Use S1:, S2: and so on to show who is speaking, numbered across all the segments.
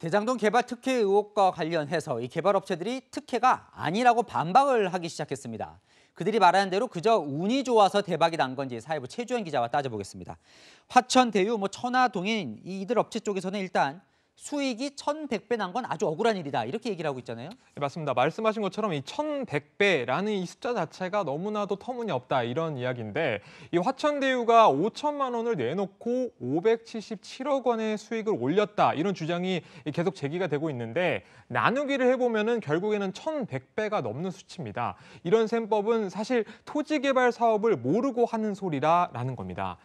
S1: 대장동 개발 특혜 의혹과 관련해서 이 개발업체들이 특혜가 아니라고 반박을 하기 시작했습니다. 그들이 말하는 대로 그저 운이 좋아서 대박이 난 건지 사회부 최주현 기자와 따져보겠습니다. 화천, 대유, 뭐 천하, 동인 이들 업체 쪽에서는 일단 수익이 1,100배 난 건 아주 억울한 일이다. 이렇게 얘기를 하고 있잖아요.
S2: 네, 맞습니다. 말씀하신 것처럼 이 1,100배라는 이 숫자 자체가 너무나도 터무니없다 이런 이야기인데 이 화천대유가 5천만 원을 내놓고 577억 원의 수익을 올렸다 이런 주장이 계속 제기가 되고 있는데 나누기를 해보면 결국에는 1,100배가 넘는 수치입니다. 이런 셈법은 사실 토지개발 사업을 모르고 하는 소리라라는 겁니다.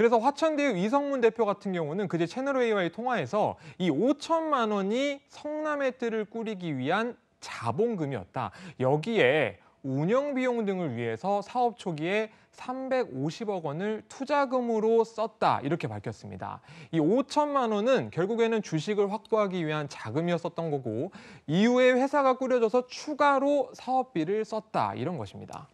S2: 그래서 화천대유 이성문 대표 같은 경우는 그제 채널A와의 통화에서 이 5천만 원이 성남의 뜰을 꾸리기 위한 자본금이었다. 여기에 운영 비용 등을 위해서 사업 초기에 350억 원을 투자금으로 썼다 이렇게 밝혔습니다. 이 5천만 원은 결국에는 주식을 확보하기 위한 자금이었었던 거고 이후에 회사가 꾸려져서 추가로 사업비를 썼다 이런 것입니다.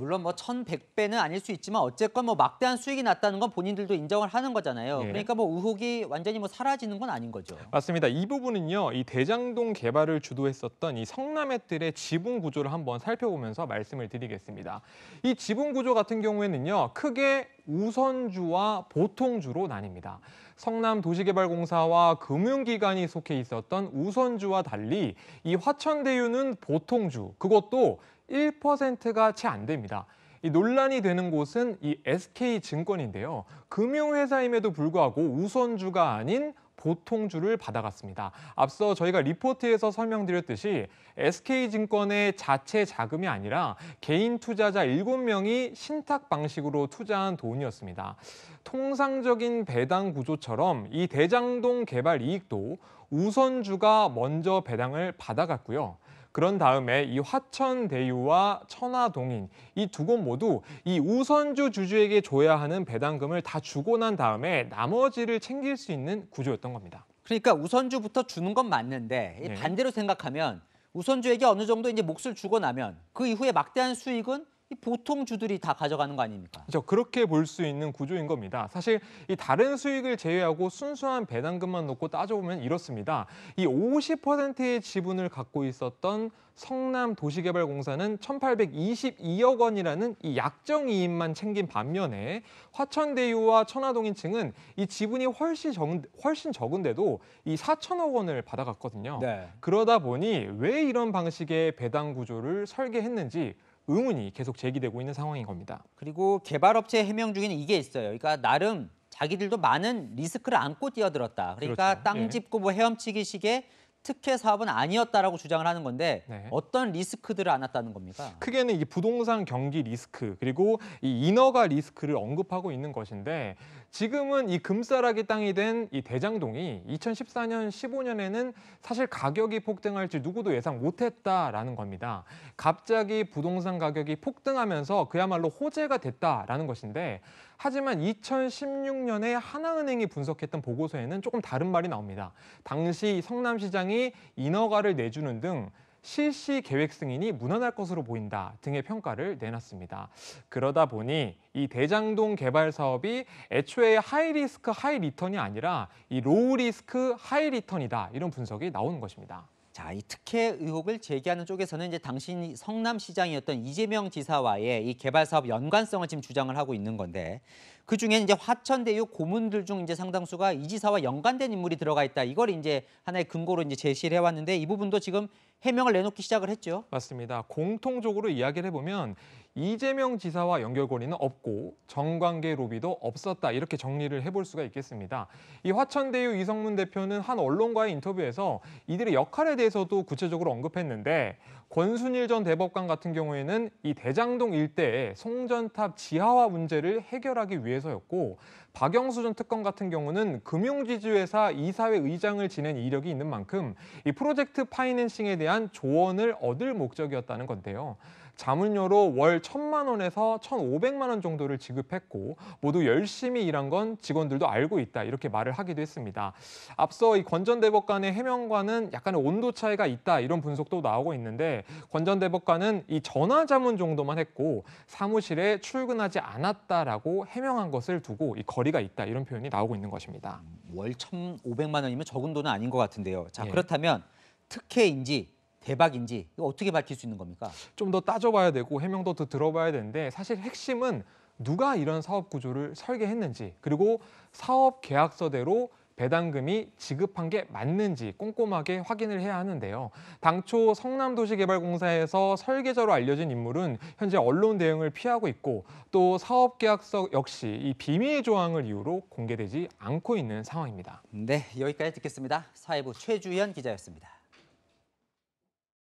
S2: 물론 뭐 1,100배는 아닐 수 있지만 어쨌건 뭐 막대한
S1: 수익이 났다는 건 본인들도 인정을 하는 거잖아요. 예. 그러니까 뭐 의혹이 완전히 뭐 사라지는 건 아닌 거죠.
S2: 맞습니다. 이 부분은요. 이 대장동 개발을 주도했었던 이 성남의뜰의 지분 구조를 한번 살펴보면서 말씀을 드리겠습니다. 이 지분 구조 같은 경우에는요. 크게 우선주와 보통주로 나뉩니다. 성남도시개발공사와 금융기관이 속해 있었던 우선주와 달리 이 화천대유는 보통주, 그것도 1%가 채 안 됩니다. 이 논란이 되는 곳은 이 SK증권인데요. 금융회사임에도 불구하고 우선주가 아닌 보통주를 받아갔습니다. 앞서 저희가 리포트에서 설명드렸듯이 SK증권의 자체 자금이 아니라 개인 투자자 7명이 신탁 방식으로 투자한 돈이었습니다. 통상적인 배당 구조처럼 이 대장동 개발 이익도 우선주가 먼저 배당을 받아갔고요. 그런 다음에 이 화천대유와 천화동인 이 두 곳 모두 이 우선주 주주에게 줘야 하는 배당금을 다 주고 난 다음에 나머지를 챙길 수 있는 구조였던 겁니다. 그러니까
S1: 우선주부터 주는 건 맞는데 네. 반대로 생각하면 우선주에게 어느 정도 이제 몫을 주고 나면
S2: 그 이후에 막대한 수익은 보통 주들이 다 가져가는 거 아닙니까? 그렇죠. 그렇게 볼 수 있는 구조인 겁니다. 사실 이 다른 수익을 제외하고 순수한 배당금만 놓고 따져보면 이렇습니다. 이 50%의 지분을 갖고 있었던 성남도시개발공사는 1,822억 원이라는 이 약정 이익만 챙긴 반면에 화천대유와 천화동인층은 이 지분이 훨씬, 적, 훨씬 적은데도 이 4천억 원을 받아갔거든요. 네. 그러다 보니 왜 이런 방식의 배당 구조를 설계했는지 의문이 계속 제기되고 있는 상황인 겁니다. 그리고 개발업체 해명 중에는 이게
S1: 있어요. 그러니까 나름 자기들도 많은 리스크를 안고 뛰어들었다. 그러니까 그렇죠. 땅 예. 짚고 뭐 헤엄치기식의 특혜 사업은 아니었다라고 주장을 하는 건데 네. 어떤 리스크들을 안았다는
S2: 겁니까? 크게는 이 부동산 경기 리스크 그리고 이 인허가 리스크를 언급하고 있는 것인데 지금은 이 금싸라기 땅이 된 이 대장동이 2014년 15년에는 사실 가격이 폭등할지 누구도 예상 못했다라는 겁니다. 갑자기 부동산 가격이 폭등하면서 그야말로 호재가 됐다라는 것인데 하지만 2016년에 하나은행이 분석했던 보고서에는 조금 다른 말이 나옵니다. 당시 성남시장이 인허가를 내주는 등 실시 계획 승인이 무난할 것으로 보인다 등의 평가를 내놨습니다. 그러다 보니 이 대장동 개발 사업이 애초에 하이 리스크 하이 리턴이 아니라 이 로우 리스크 하이 리턴이다 이런 분석이 나온 것입니다. 자, 이 특혜 의혹을 제기하는 쪽에서는 이제 당시
S1: 성남시장이었던 이재명 지사와의 이 개발 사업 연관성을 지금 주장을 하고 있는 건데 그 중에 이제 화천대유 고문들 중 이제 상당수가 이 지사와 연관된 인물이 들어가 있다. 이걸 이제
S2: 하나의 근거로 이제 제시를 해왔는데 이 부분도 지금 해명을 내놓기 시작을 했죠. 맞습니다. 공통적으로 이야기를 해보면 이재명 지사와 연결고리는 없고 정관계 로비도 없었다 이렇게 정리를 해볼 수가 있겠습니다. 이 화천대유 이성문 대표는 한 언론과의 인터뷰에서 이들의 역할에 대해서도 구체적으로 언급했는데 권순일 전 대법관 같은 경우에는 이 대장동 일대의 송전탑 지하화 문제를 해결하기 위해서였고 박영수 전 특검 같은 경우는 금융지주회사 이사회 의장을 지낸 이력이 있는 만큼 이 프로젝트 파이낸싱에 대한 조언을 얻을 목적이었다는 건데요. 자문료로 월 1천만 원에서 1,500만 원 정도를 지급했고 모두 열심히 일한 건 직원들도 알고 있다 이렇게 말을 하기도 했습니다. 앞서 이 권전 대법관의 해명과는 약간의 온도 차이가 있다 이런 분석도 나오고 있는데 권전 대법관은 이 전화 자문 정도만 했고 사무실에 출근하지 않았다라고 해명한 것을 두고 이 거리가 있다 이런 표현이 나오고 있는 것입니다. 월 1,500만 원이면 적은 돈은 아닌 것
S1: 같은데요. 자 예. 그렇다면 특혜인지 대박인지 어떻게 밝힐 수 있는 겁니까? 좀
S2: 더 따져봐야 되고 해명도 더 들어봐야 되는데 사실 핵심은 누가 이런 사업 구조를 설계했는지 그리고 사업 계약서대로 배당금이 지급한 게 맞는지 꼼꼼하게 확인을 해야 하는데요. 당초 성남도시개발공사에서 설계자로 알려진 인물은 현재 언론 대응을 피하고 있고 또 사업계약서 역시 이 비밀 조항을 이유로 공개되지 않고 있는 상황입니다. 네, 여기까지 듣겠습니다. 사회부
S1: 최주현 기자였습니다.